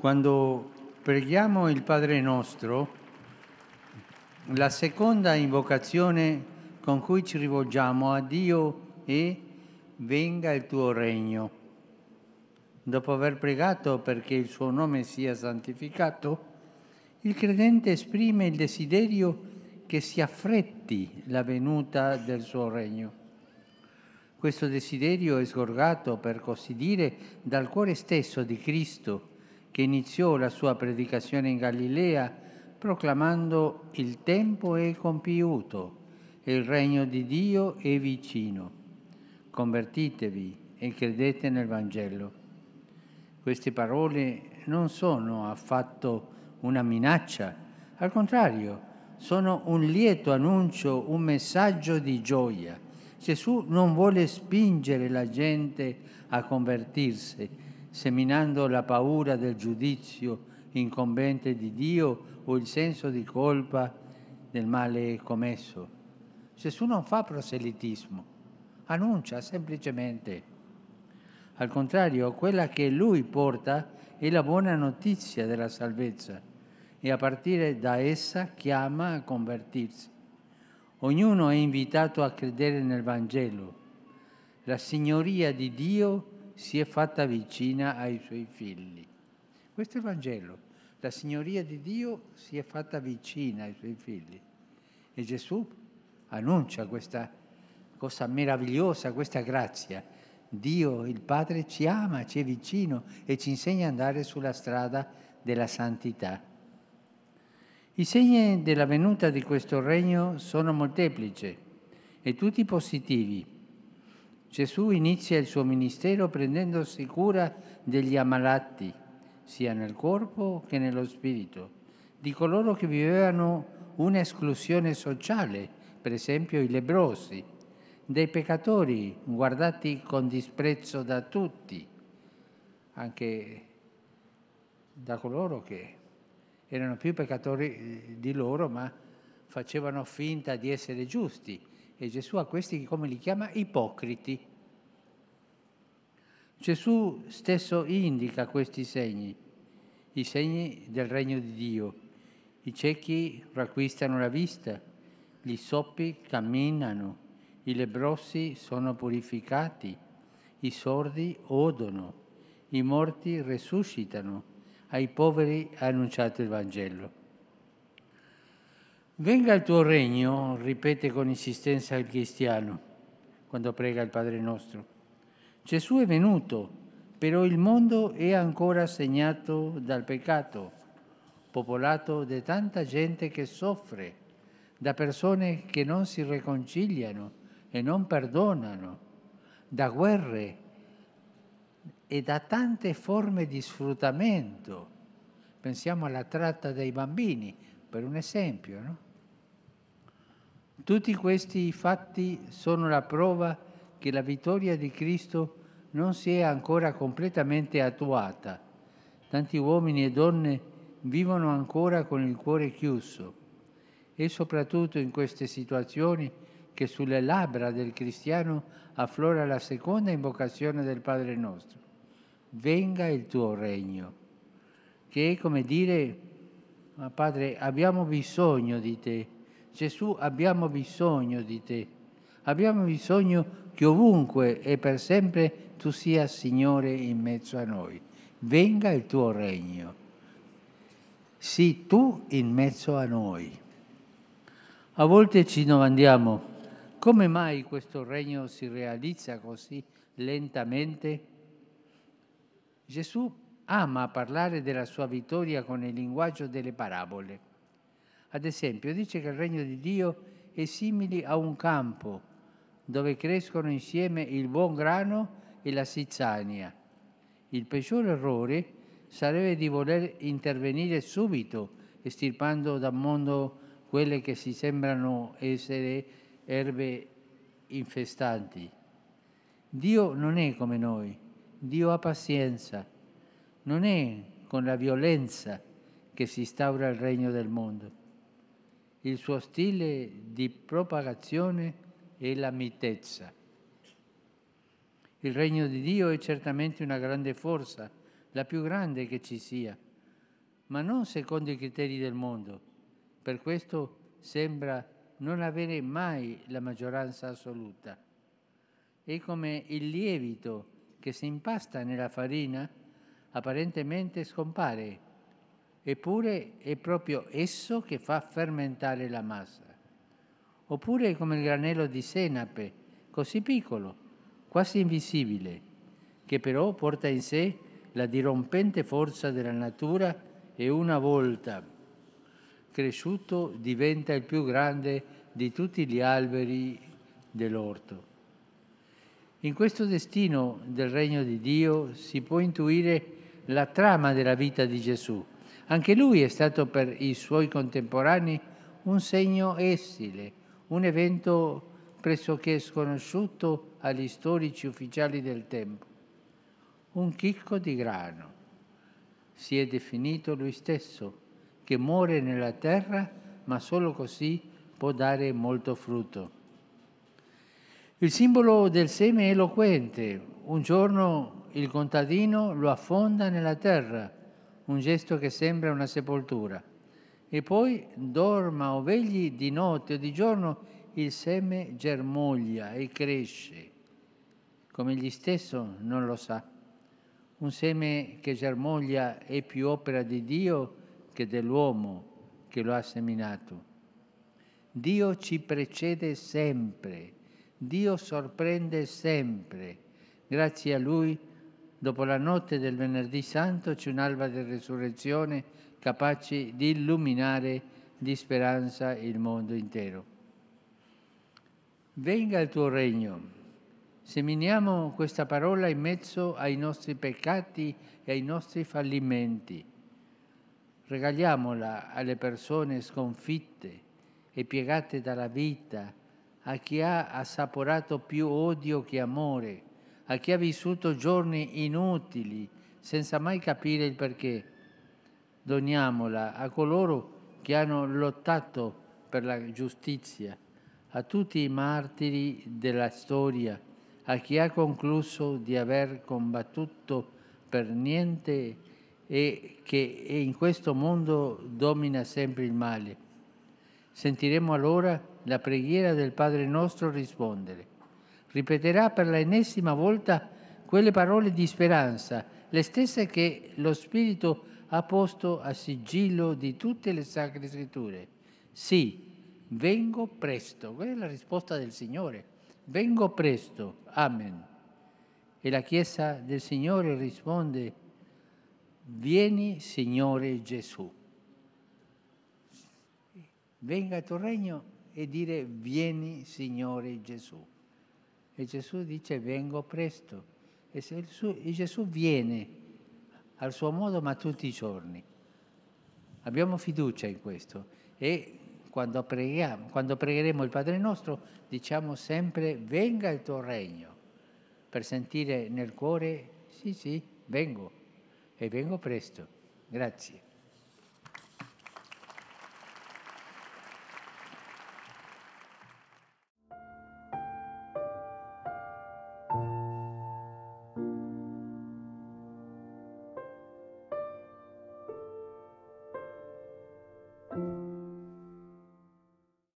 Quando preghiamo il Padre nostro, la seconda invocazione con cui ci rivolgiamo a Dio è venga il tuo regno. Dopo aver pregato perché il suo nome sia santificato, il credente esprime il desiderio che si affretti la venuta del suo regno. Questo desiderio è sgorgato, per così dire, dal cuore stesso di Cristo, che iniziò la sua predicazione in Galilea proclamando il tempo è compiuto e il regno di Dio è vicino. Convertitevi e credete nel Vangelo. Queste parole non sono affatto una minaccia, al contrario, sono un lieto annuncio, un messaggio di gioia. Gesù non vuole spingere la gente a convertirsi, seminando la paura del giudizio incombente di Dio o il senso di colpa del male commesso. Gesù non fa proselitismo, annuncia semplicemente. Al contrario, quella che lui porta è la buona notizia della salvezza e a partire da essa chiama a convertirsi. Ognuno è invitato a credere nel Vangelo. La signoria di Dio è si è fatta vicina ai suoi figli. Questo è il Vangelo. La signoria di Dio si è fatta vicina ai suoi figli. E Gesù annuncia questa cosa meravigliosa, questa grazia. Dio, il Padre, ci ama, ci è vicino e ci insegna ad andare sulla strada della santità. I segni della venuta di questo regno sono molteplici e tutti positivi Gesù inizia il suo ministero prendendosi cura degli ammalati, sia nel corpo che nello spirito, di coloro che vivevano un'esclusione sociale, per esempio i lebrosi, dei peccatori guardati con disprezzo da tutti, anche da coloro che erano più peccatori eh, di loro, ma facevano finta di essere giusti e Gesù a questi come li chiama? Ipocriti. Gesù stesso indica questi segni, i segni del regno di Dio. I ciechi racquistano la vista, gli soppi camminano, i lebrossi sono purificati, i sordi odono, i morti risuscitano, ai poveri è annunciato il Vangelo. Venga il tuo regno, ripete con insistenza il cristiano quando prega il Padre nostro. Gesù è venuto, però il mondo è ancora segnato dal peccato, popolato da tanta gente che soffre, da persone che non si riconciliano e non perdonano, da guerre e da tante forme di sfruttamento. Pensiamo alla tratta dei bambini, per un esempio, no? Tutti questi fatti sono la prova che la vittoria di Cristo non si è ancora completamente attuata. Tanti uomini e donne vivono ancora con il cuore chiuso e soprattutto in queste situazioni che sulle labbra del cristiano afflora la seconda invocazione del Padre nostro. Venga il tuo regno, che è come dire, ma Padre, abbiamo bisogno di te Gesù abbiamo bisogno di te, abbiamo bisogno che ovunque e per sempre tu sia Signore in mezzo a noi, venga il tuo regno, sii tu in mezzo a noi. A volte ci domandiamo come mai questo regno si realizza così lentamente. Gesù ama parlare della sua vittoria con il linguaggio delle parabole ad esempio, dice che il regno di Dio è simile a un campo dove crescono insieme il buon grano e la zizzania. Il peggior errore sarebbe di voler intervenire subito, estirpando dal mondo quelle che si sembrano essere erbe infestanti. Dio non è come noi, Dio ha pazienza, non è con la violenza che si instaura il regno del mondo il suo stile di propagazione è la mitezza. Il regno di Dio è certamente una grande forza, la più grande che ci sia, ma non secondo i criteri del mondo. Per questo sembra non avere mai la maggioranza assoluta. È come il lievito che si impasta nella farina, apparentemente scompare eppure è proprio esso che fa fermentare la massa. Oppure come il granello di senape, così piccolo, quasi invisibile, che però porta in sé la dirompente forza della natura e una volta cresciuto diventa il più grande di tutti gli alberi dell'orto. In questo destino del regno di Dio si può intuire la trama della vita di Gesù, anche lui è stato per i suoi contemporanei un segno estile, un evento pressoché sconosciuto agli storici ufficiali del tempo. Un chicco di grano. Si è definito lui stesso, che muore nella terra, ma solo così può dare molto frutto. Il simbolo del seme è eloquente. Un giorno il contadino lo affonda nella terra un gesto che sembra una sepoltura. E poi dorma o vegli di notte o di giorno, il seme germoglia e cresce, come egli stesso non lo sa. Un seme che germoglia è più opera di Dio che dell'uomo che lo ha seminato. Dio ci precede sempre, Dio sorprende sempre. Grazie a Lui Dopo la notte del venerdì santo c'è un'alba di resurrezione capace di illuminare di speranza il mondo intero. Venga il tuo regno. Seminiamo questa parola in mezzo ai nostri peccati e ai nostri fallimenti. Regaliamola alle persone sconfitte e piegate dalla vita, a chi ha assaporato più odio che amore a chi ha vissuto giorni inutili senza mai capire il perché. Doniamola a coloro che hanno lottato per la giustizia, a tutti i martiri della storia, a chi ha concluso di aver combattuto per niente e che in questo mondo domina sempre il male. Sentiremo allora la preghiera del Padre nostro rispondere ripeterà per l'ennesima volta quelle parole di speranza, le stesse che lo Spirito ha posto a sigillo di tutte le sacre scritture. Sì, vengo presto. Quella è la risposta del Signore. Vengo presto. Amen. E la Chiesa del Signore risponde, vieni Signore Gesù. Venga il tuo regno e dire, vieni Signore Gesù. E Gesù dice vengo presto. E, suo, e Gesù viene al suo modo ma tutti i giorni. Abbiamo fiducia in questo e quando, preghiamo, quando pregheremo il Padre nostro diciamo sempre venga il tuo regno per sentire nel cuore sì sì vengo e vengo presto. Grazie.